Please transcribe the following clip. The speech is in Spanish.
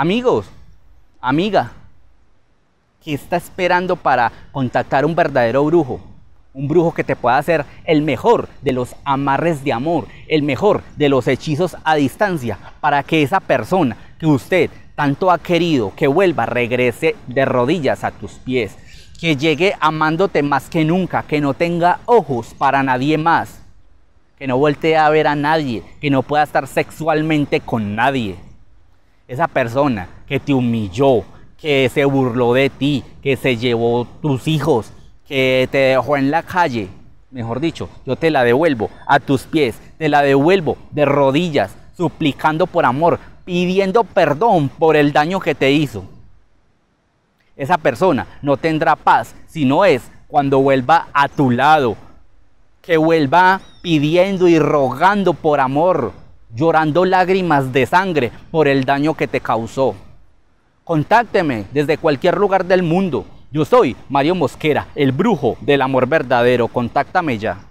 amigos, amiga, ¿qué está esperando para contactar un verdadero brujo? Un brujo que te pueda hacer el mejor de los amarres de amor, el mejor de los hechizos a distancia, para que esa persona que usted tanto ha querido que vuelva, regrese de rodillas a tus pies, que llegue amándote más que nunca, que no tenga ojos para nadie más, que no voltee a ver a nadie, que no pueda estar sexualmente con nadie esa persona que te humilló, que se burló de ti, que se llevó tus hijos, que te dejó en la calle, mejor dicho, yo te la devuelvo a tus pies, te la devuelvo de rodillas, suplicando por amor, pidiendo perdón por el daño que te hizo. Esa persona no tendrá paz si no es cuando vuelva a tu lado, que vuelva pidiendo y rogando por amor, llorando lágrimas de sangre por el daño que te causó. Contácteme desde cualquier lugar del mundo. Yo soy Mario Mosquera, el brujo del amor verdadero. Contáctame ya.